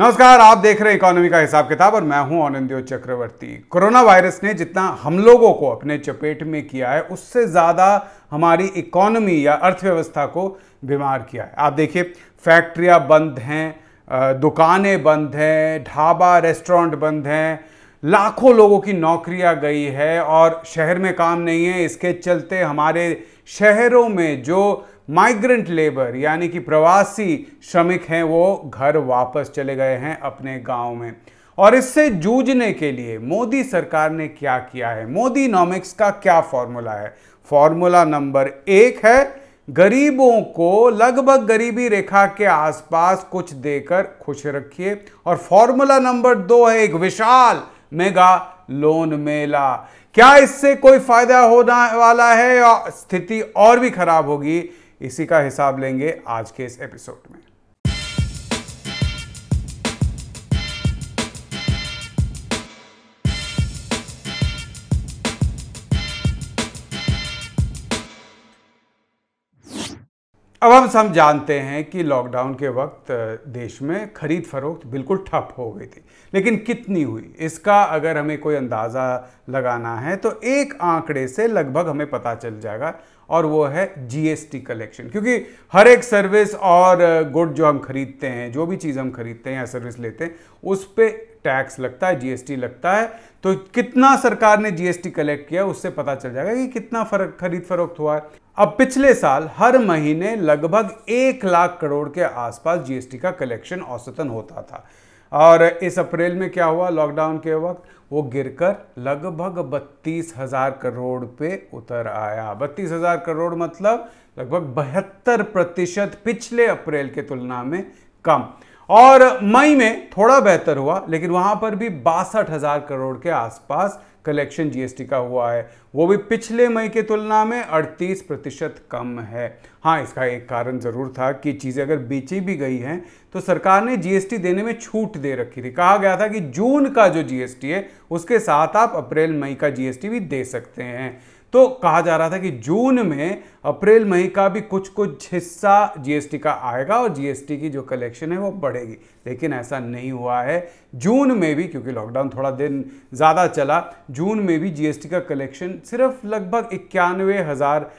नमस्कार आप देख रहे हैं इकोनॉमी का हिसाब किताब और मैं हूं आनंद चक्रवर्ती कोरोना वायरस ने जितना हम लोगों को अपने चपेट में किया है उससे ज़्यादा हमारी इकोनॉमी या अर्थव्यवस्था को बीमार किया है आप देखिए फैक्ट्रियां बंद हैं दुकानें बंद हैं ढाबा रेस्टोरेंट बंद हैं लाखों लोगों की नौकरियां गई है और शहर में काम नहीं है इसके चलते हमारे शहरों में जो माइग्रेंट लेबर यानी कि प्रवासी श्रमिक हैं वो घर वापस चले गए हैं अपने गांव में और इससे जूझने के लिए मोदी सरकार ने क्या किया है मोदी नॉमिक्स का क्या फॉर्मूला है फॉर्मूला नंबर एक है गरीबों को लगभग गरीबी रेखा के आसपास कुछ देकर खुश रखिए और फॉर्मूला नंबर दो है एक विशाल मेगा लोन मेला क्या इससे कोई फायदा होने वाला है या स्थिति और भी खराब होगी इसी का हिसाब लेंगे आज के इस एपिसोड में अब हम सब जानते हैं कि लॉकडाउन के वक्त देश में खरीद फरोख्त बिल्कुल ठप हो गई थी लेकिन कितनी हुई इसका अगर हमें कोई अंदाज़ा लगाना है तो एक आंकड़े से लगभग हमें पता चल जाएगा और वो है जीएसटी कलेक्शन क्योंकि हर एक सर्विस और गुड जो हम खरीदते हैं जो भी चीज़ हम खरीदते हैं या सर्विस लेते हैं उस पर टैक्स लगता है जीएसटी लगता है तो कितना सरकार ने जीएसटी कलेक्ट किया उससे पता चल जाएगा कि कितना फर्क खरीद फरोख्त हुआ है अब पिछले साल हर महीने लगभग एक लाख करोड़ के आसपास जीएसटी का कलेक्शन औसतन होता था और इस अप्रैल में क्या हुआ लॉकडाउन के वक्त वो गिरकर लगभग बत्तीस हज़ार करोड़ पे उतर आया बत्तीस हज़ार करोड़ मतलब लगभग बहत्तर प्रतिशत पिछले अप्रैल के तुलना में कम और मई में थोड़ा बेहतर हुआ लेकिन वहाँ पर भी बासठ हज़ार करोड़ के आसपास कलेक्शन जीएसटी का हुआ है वो भी पिछले मई की तुलना में 38 प्रतिशत कम है हाँ इसका एक कारण ज़रूर था कि चीज़ें अगर बेची भी गई हैं तो सरकार ने जीएसटी देने में छूट दे रखी थी कहा गया था कि जून का जो जीएसटी है उसके साथ आप अप्रैल मई का जीएसटी भी दे सकते हैं तो कहा जा रहा था कि जून में अप्रैल मई का भी कुछ कुछ हिस्सा जीएसटी का आएगा और जीएसटी की जो कलेक्शन है वो बढ़ेगी लेकिन ऐसा नहीं हुआ है जून में भी क्योंकि लॉकडाउन थोड़ा दिन ज़्यादा चला जून में भी जीएसटी का कलेक्शन सिर्फ लगभग इक्यानवे हज़ार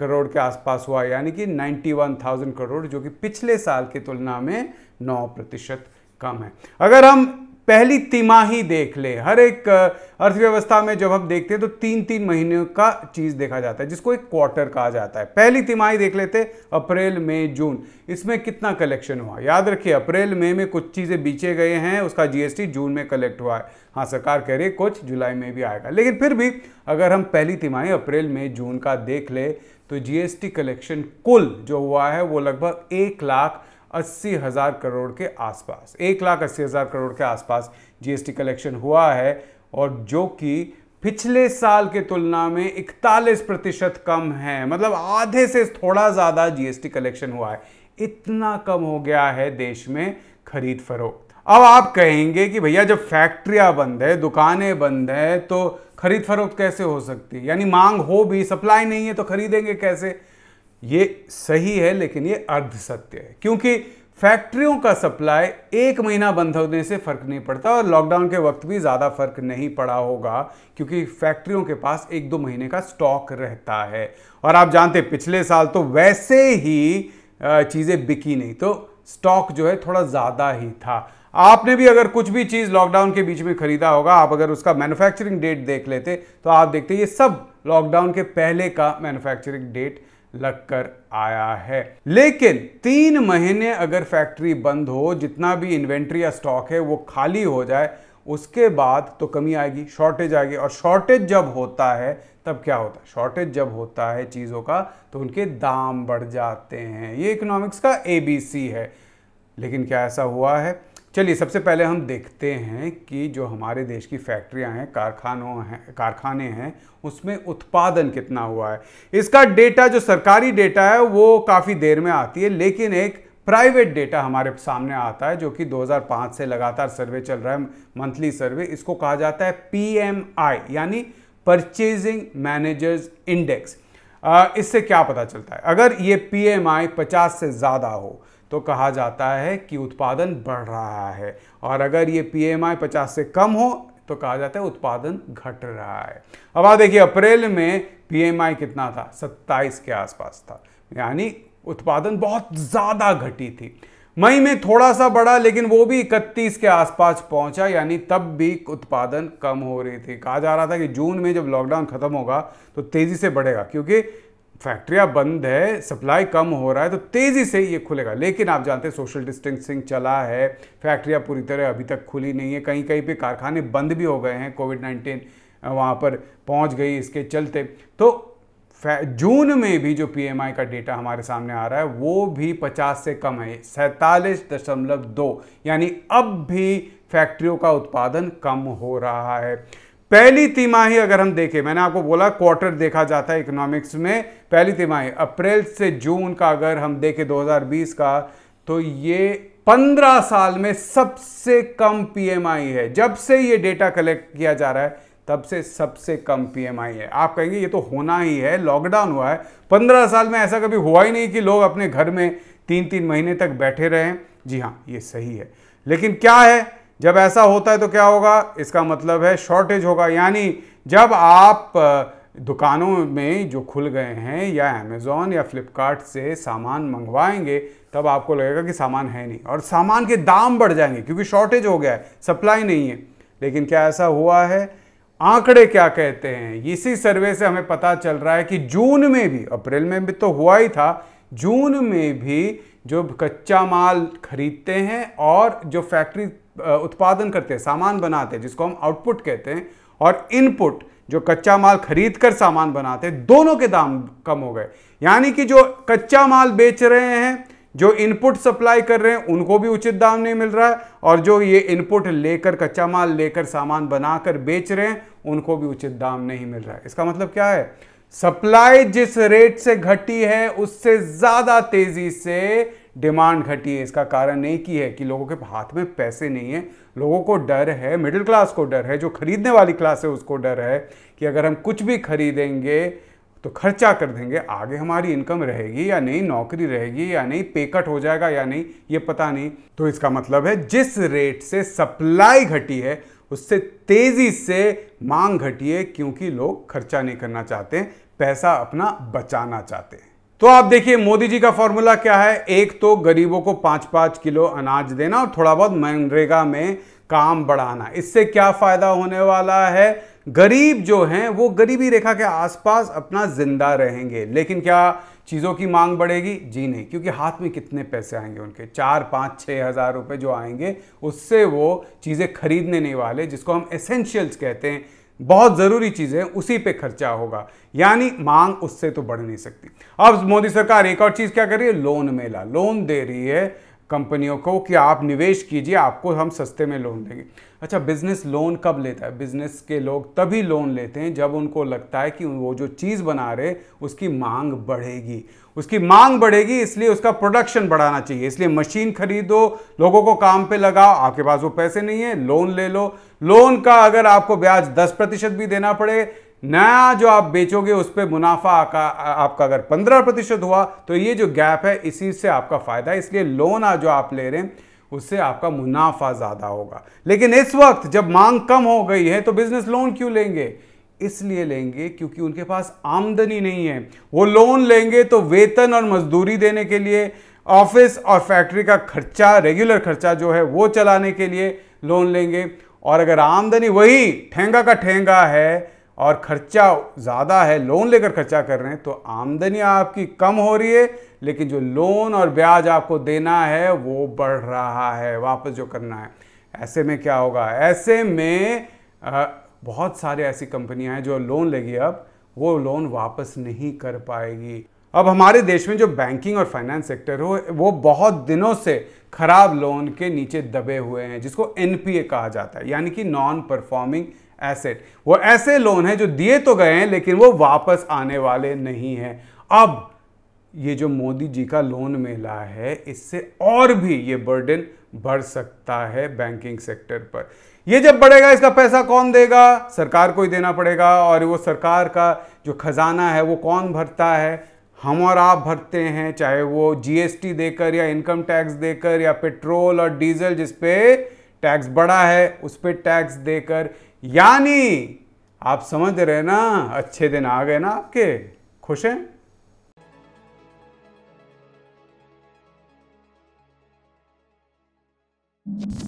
करोड़ के आसपास हुआ यानी कि 91,000 करोड़ जो कि पिछले साल की तुलना में 9 प्रतिशत कम है अगर हम पहली तिमाही देख ले हर एक अर्थव्यवस्था में जब हम देखते हैं तो तीन तीन महीने का चीज़ देखा जाता है जिसको एक क्वार्टर कहा जाता है पहली तिमाही देख लेते अप्रैल मई जून इसमें कितना कलेक्शन हुआ याद रखिए अप्रैल मई में, में कुछ चीज़ें बीचे गए हैं उसका जीएसटी जून में कलेक्ट हुआ है हाँ सरकार कह रही है कुछ जुलाई में भी आएगा लेकिन फिर भी अगर हम पहली तिमाही अप्रैल मई जून का देख ले तो जीएसटी कलेक्शन कुल जो हुआ है वो लगभग एक लाख अस्सी हज़ार करोड़ के आसपास एक लाख अस्सी हज़ार करोड़ के आसपास जीएसटी कलेक्शन हुआ है और जो कि पिछले साल के तुलना में इकतालीस प्रतिशत कम है मतलब आधे से थोड़ा ज़्यादा जीएसटी कलेक्शन हुआ है इतना कम हो गया है देश में खरीद फरोख्त अब आप कहेंगे कि भैया जब फैक्ट्रियाँ बंद है दुकानें बंद है तो खरीद फरोख्त कैसे हो सकती है यानी मांग हो भी सप्लाई नहीं है तो खरीदेंगे कैसे ये सही है लेकिन ये अर्ध सत्य है क्योंकि फैक्ट्रियों का सप्लाई एक महीना बंद होने से फ़र्क नहीं पड़ता और लॉकडाउन के वक्त भी ज़्यादा फर्क नहीं पड़ा होगा क्योंकि फैक्ट्रियों के पास एक दो महीने का स्टॉक रहता है और आप जानते पिछले साल तो वैसे ही चीज़ें बिकी नहीं तो स्टॉक जो है थोड़ा ज़्यादा ही था आपने भी अगर कुछ भी चीज़ लॉकडाउन के बीच में खरीदा होगा आप अगर उसका मैन्युफैक्चरिंग डेट देख लेते तो आप देखते ये सब लॉकडाउन के पहले का मैन्युफैक्चरिंग डेट लगकर आया है लेकिन तीन महीने अगर फैक्ट्री बंद हो जितना भी इन्वेंट्री या स्टॉक है वो खाली हो जाए उसके बाद तो कमी आएगी शॉर्टेज आएगी और शॉर्टेज जब होता है तब क्या होता है शॉर्टेज जब होता है चीज़ों का तो उनके दाम बढ़ जाते हैं ये इकोनॉमिक्स का एबीसी है लेकिन क्या ऐसा हुआ है चलिए सबसे पहले हम देखते हैं कि जो हमारे देश की फैक्ट्रियां हैं कारखानों हैं कारखाने हैं उसमें उत्पादन कितना हुआ है इसका डेटा जो सरकारी डेटा है वो काफ़ी देर में आती है लेकिन एक प्राइवेट डेटा हमारे सामने आता है जो कि 2005 से लगातार सर्वे चल रहा है मंथली सर्वे इसको कहा जाता है आई यानी परचेजिंग मैनेजर्स इंडेक्स इससे क्या पता चलता है अगर ये आई पचास से ज़्यादा हो तो कहा जाता है कि उत्पादन बढ़ रहा है और अगर ये पी एम आई पचास से कम हो तो कहा जाता है उत्पादन घट रहा है अब आप देखिए अप्रैल में आई कितना था 27 के आसपास था यानी उत्पादन बहुत ज़्यादा घटी थी मई में थोड़ा सा बढ़ा लेकिन वो भी 31 के आसपास पहुंचा यानी तब भी उत्पादन कम हो रही थी कहा जा रहा था कि जून में जब लॉकडाउन खत्म होगा तो तेज़ी से बढ़ेगा क्योंकि फैक्ट्रियाँ बंद है सप्लाई कम हो रहा है तो तेज़ी से ये खुलेगा लेकिन आप जानते हैं सोशल डिस्टेंसिंग चला है फैक्ट्रियाँ पूरी तरह अभी तक खुली नहीं है कहीं कहीं पे कारखाने बंद भी हो गए हैं कोविड नाइन्टीन वहाँ पर पहुँच गई इसके चलते तो जून में भी जो पी का डेटा हमारे सामने आ रहा है वो भी 50 से कम है सैंतालीस दशमलव दो यानी अब भी फैक्ट्रियों का उत्पादन कम हो रहा है पहली तिमाही अगर हम देखें मैंने आपको बोला क्वार्टर देखा जाता है इकोनॉमिक्स में पहली तिमाही अप्रैल से जून का अगर हम देखें 2020 का तो ये 15 साल में सबसे कम पीएमआई है जब से ये डेटा कलेक्ट किया जा रहा है तब से सबसे कम पीएमआई है आप कहेंगे ये तो होना ही है लॉकडाउन हुआ है 15 साल में ऐसा कभी हुआ ही नहीं कि लोग अपने घर में तीन तीन महीने तक बैठे रहें जी हाँ ये सही है लेकिन क्या है जब ऐसा होता है तो क्या होगा इसका मतलब है शॉर्टेज होगा यानी जब आप दुकानों में जो खुल गए हैं या अमेज़ोन या फ्लिपकार्ट से सामान मंगवाएंगे तब आपको लगेगा कि सामान है नहीं और सामान के दाम बढ़ जाएंगे क्योंकि शॉर्टेज हो गया है सप्लाई नहीं है लेकिन क्या ऐसा हुआ है आंकड़े क्या कहते हैं इसी सर्वे से हमें पता चल रहा है कि जून में भी अप्रैल में भी तो हुआ ही था जून में भी जो कच्चा माल खरीदते हैं और जो फैक्ट्री उत्पादन करते हैं सामान बनाते हैं जिसको हम आउटपुट कहते हैं और इनपुट जो कच्चा माल खरीद कर सामान बनाते हैं दोनों के दाम कम हो गए यानी कि जो कच्चा माल बेच रहे हैं जो इनपुट सप्लाई कर रहे हैं उनको भी उचित दाम नहीं मिल रहा है और जो ये इनपुट लेकर कच्चा माल लेकर सामान बनाकर बेच रहे हैं उनको भी उचित दाम नहीं मिल रहा है इसका मतलब क्या है सप्लाई जिस रेट से घटी है उससे ज्यादा तेजी से डिमांड घटी है इसका कारण एक ही है कि लोगों के हाथ में पैसे नहीं है लोगों को डर है मिडिल क्लास को डर है जो खरीदने वाली क्लास है उसको डर है कि अगर हम कुछ भी खरीदेंगे तो खर्चा कर देंगे आगे हमारी इनकम रहेगी या नहीं नौकरी रहेगी या नहीं पेकट हो जाएगा या नहीं ये पता नहीं तो इसका मतलब है जिस रेट से सप्लाई घटी है उससे तेज़ी से मांग घटिए क्योंकि लोग खर्चा नहीं करना चाहते पैसा अपना बचाना चाहते हैं तो आप देखिए मोदी जी का फॉर्मूला क्या है एक तो गरीबों को पांच पांच किलो अनाज देना और थोड़ा बहुत मनरेगा में काम बढ़ाना इससे क्या फ़ायदा होने वाला है गरीब जो हैं वो गरीबी रेखा के आसपास अपना जिंदा रहेंगे लेकिन क्या चीज़ों की मांग बढ़ेगी जी नहीं क्योंकि हाथ में कितने पैसे आएंगे उनके चार पाँच छः हज़ार रुपये जो आएंगे उससे वो चीज़ें खरीदने नहीं वाले जिसको हम एसेंशियल्स कहते हैं बहुत ज़रूरी चीज़ें उसी पे खर्चा होगा यानी मांग उससे तो बढ़ नहीं सकती अब मोदी सरकार एक और चीज़ क्या कर रही है लोन मेला लोन दे रही है कंपनियों को कि आप निवेश कीजिए आपको हम सस्ते में लोन देंगे अच्छा बिज़नेस लोन कब लेता है बिज़नेस के लोग तभी लोन लेते हैं जब उनको लगता है कि वो जो चीज़ बना रहे उसकी मांग बढ़ेगी उसकी मांग बढ़ेगी इसलिए उसका प्रोडक्शन बढ़ाना चाहिए इसलिए मशीन खरीदो लोगों को काम पे लगाओ आपके पास वो पैसे नहीं है लोन ले लो लोन का अगर आपको ब्याज दस प्रतिशत भी देना पड़े नया जो आप बेचोगे उस पर मुनाफा आका, आपका अगर पंद्रह प्रतिशत हुआ तो ये जो गैप है इसी से आपका फ़ायदा है इसलिए लोन जो आप ले रहे हैं उससे आपका मुनाफा ज़्यादा होगा लेकिन इस वक्त जब मांग कम हो गई है तो बिज़नेस लोन क्यों लेंगे इसलिए लेंगे क्योंकि उनके पास आमदनी नहीं है वो लोन लेंगे तो वेतन और मजदूरी देने के लिए ऑफिस और फैक्ट्री का खर्चा रेगुलर खर्चा जो है वो चलाने के लिए लोन लेंगे और अगर आमदनी वही ठेंगा का ठेंगा है और खर्चा ज़्यादा है लोन लेकर खर्चा कर रहे हैं तो आमदनी आपकी कम हो रही है लेकिन जो लोन और ब्याज आपको देना है वो बढ़ रहा है वापस जो करना है ऐसे में क्या होगा ऐसे में आ, बहुत सारे ऐसी कंपनियां हैं जो लोन लेगी अब वो लोन वापस नहीं कर पाएगी अब हमारे देश में जो बैंकिंग और फाइनेंस सेक्टर हो वो बहुत दिनों से ख़राब लोन के नीचे दबे हुए हैं जिसको एन कहा जाता है यानी कि नॉन परफॉर्मिंग एसेट वो ऐसे लोन है जो दिए तो गए हैं लेकिन वो वापस आने वाले नहीं हैं अब ये जो मोदी जी का लोन मिला है इससे और भी ये बर्डन बढ़ सकता है बैंकिंग सेक्टर पर ये जब बढ़ेगा इसका पैसा कौन देगा सरकार को ही देना पड़ेगा और वो सरकार का जो खजाना है वो कौन भरता है हम और आप भरते हैं चाहे वो जीएसटी देकर या इनकम टैक्स देकर या पेट्रोल और डीजल जिसपे पे टैक्स बढ़ा है उस पर टैक्स देकर यानी आप समझ रहे ना अच्छे दिन आ गए ना आपके खुश हैं you